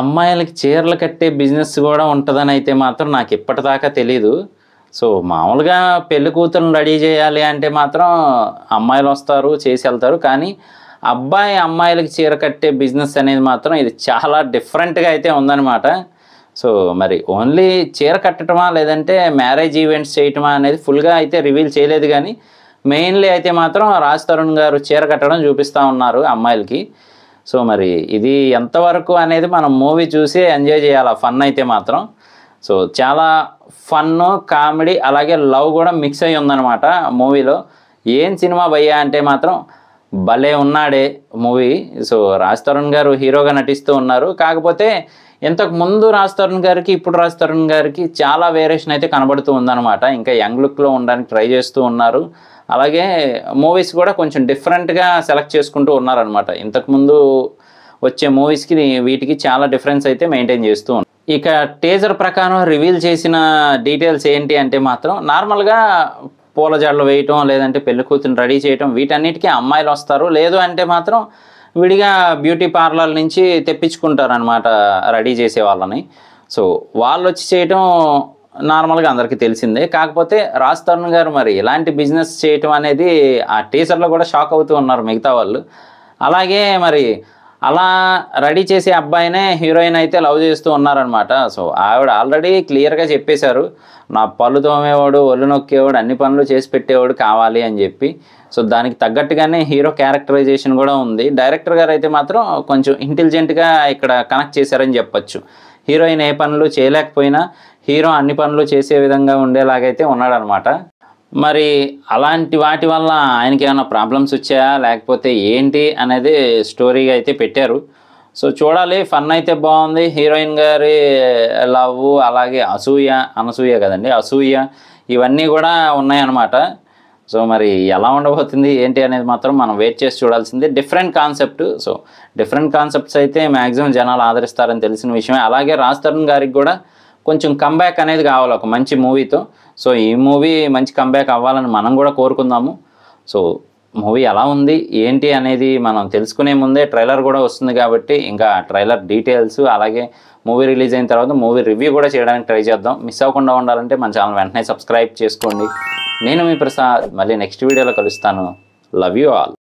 అమ్మాయిలకి చీరలు కట్టే బిజినెస్ కూడా ఉంటుందని అయితే మాత్రం నాకు ఇప్పటిదాకా తెలీదు సో మామూలుగా పెళ్లి కూతురుని రెడీ చేయాలి అంటే మాత్రం అమ్మాయిలు వస్తారు చేసి వెళ్తారు కానీ అబ్బాయి అమ్మాయిలకి చీర కట్టే బిజినెస్ అనేది మాత్రం ఇది చాలా డిఫరెంట్గా అయితే ఉందన్నమాట సో మరి ఓన్లీ చీర కట్టడమా లేదంటే మ్యారేజ్ ఈవెంట్స్ చేయటమా అనేది ఫుల్గా అయితే రివీల్ చేయలేదు కానీ మెయిన్లీ అయితే మాత్రం రాజ్ తరుణ్ గారు చీర కట్టడం చూపిస్తూ ఉన్నారు అమ్మాయిలకి సో మరి ఇది ఎంతవరకు అనేది మనం మూవీ చూసి ఎంజాయ్ చేయాలి ఫన్ అయితే మాత్రం సో చాలా ఫన్ కామెడీ అలాగే లవ్ కూడా మిక్స్ అయ్యి ఉందన్నమాట మూవీలో ఏం సినిమా భయ్యా అంటే మాత్రం భలే ఉన్నాడే మూవీ సో రాజ్ తరుణ్ గారు హీరోగా నటిస్తూ ఉన్నారు కాకపోతే ఇంతకు ముందు రాజ్ తరుణ్ గారికి ఇప్పుడు రాజ్ తరుణ్ గారికి చాలా వేరియేషన్ అయితే కనబడుతూ ఉందన్నమాట ఇంకా యంగ్ లుక్లో ఉండడానికి ట్రై చేస్తూ ఉన్నారు అలాగే మూవీస్ కూడా కొంచెం డిఫరెంట్గా సెలెక్ట్ చేసుకుంటూ ఉన్నారనమాట ఇంతకుముందు వచ్చే మూవీస్కి వీటికి చాలా డిఫరెన్స్ అయితే మెయింటైన్ చేస్తూ ఇక టేజర్ ప్రకారం రివీల్ చేసిన డీటెయిల్స్ ఏంటి అంటే మాత్రం నార్మల్గా పూల జాడలు వేయటం లేదంటే పెళ్లి కూతురుని రెడీ చేయటం వీటన్నిటికీ అమ్మాయిలు వస్తారు లేదు అంటే మాత్రం విడిగా బ్యూటీ పార్లర్ నుంచి తెప్పించుకుంటారు అనమాట రెడీ చేసే వాళ్ళని సో వాళ్ళు వచ్చి చేయటం నార్మల్గా అందరికీ తెలిసిందే కాకపోతే రాజ్ తరుణ్ గారు మరి ఇలాంటి బిజినెస్ చేయటం అనేది ఆ టీచర్లో కూడా షాక్ అవుతూ ఉన్నారు మిగతా వాళ్ళు అలాగే మరి అలా రెడీ చేసే అబ్బాయినే హీరోయిన్ అయితే లవ్ చేస్తూ ఉన్నారనమాట సో ఆవిడ ఆల్రెడీ క్లియర్గా చెప్పేశారు నా పళ్ళు తోమేవాడు ఒళ్ళు నొక్కేవాడు అన్ని పనులు చేసి పెట్టేవాడు కావాలి అని చెప్పి సో దానికి తగ్గట్టుగానే హీరో క్యారెక్టరైజేషన్ కూడా ఉంది డైరెక్టర్ గారు అయితే మాత్రం కొంచెం ఇంటెలిజెంట్గా ఇక్కడ కనెక్ట్ చేశారని చెప్పొచ్చు హీరోయిన్ ఏ పనులు చేయలేకపోయినా హీరో అన్ని పనులు చేసే విధంగా ఉండేలాగైతే ఉన్నాడనమాట మరి అలాంటి వాటి వల్ల ఆయనకి ఏమైనా ప్రాబ్లమ్స్ వచ్చాయా లేకపోతే ఏంటి అనేది స్టోరీగా అయితే పెట్టారు సో చూడాలి ఫన్ అయితే బాగుంది హీరోయిన్ గారి లవ్ అలాగే అసూయ అనసూయ కదండి అసూయ ఇవన్నీ కూడా ఉన్నాయన్నమాట సో మరి ఎలా ఉండబోతుంది ఏంటి అనేది మాత్రం మనం వెయిట్ చేసి చూడాల్సిందే different concept so different concepts అయితే మ్యాక్సిమం జనాలు ఆదరిస్తారని తెలిసిన విషయమే అలాగే రాజ్ గారికి కూడా కొంచెం కంబ్యాక్ అనేది కావాలి ఒక మంచి మూవీతో సో ఈ మూవీ మంచి కంబ్యాక్ అవ్వాలని మనం కూడా కోరుకుందాము సో మూవీ ఎలా ఉంది ఏంటి అనేది మనం తెలుసుకునే ముందే ట్రైలర్ కూడా వస్తుంది కాబట్టి ఇంకా ట్రైలర్ డీటెయిల్స్ అలాగే మూవీ రిలీజ్ అయిన తర్వాత మూవీ రివ్యూ కూడా చేయడానికి ట్రై చేద్దాం మిస్ అవ్వకుండా ఉండాలంటే మన ఛానల్ వెంటనే సబ్స్క్రైబ్ చేసుకోండి నేను మీ ప్రసాద్ మళ్ళీ నెక్స్ట్ వీడియోలో కలుస్తాను లవ్ యూ ఆల్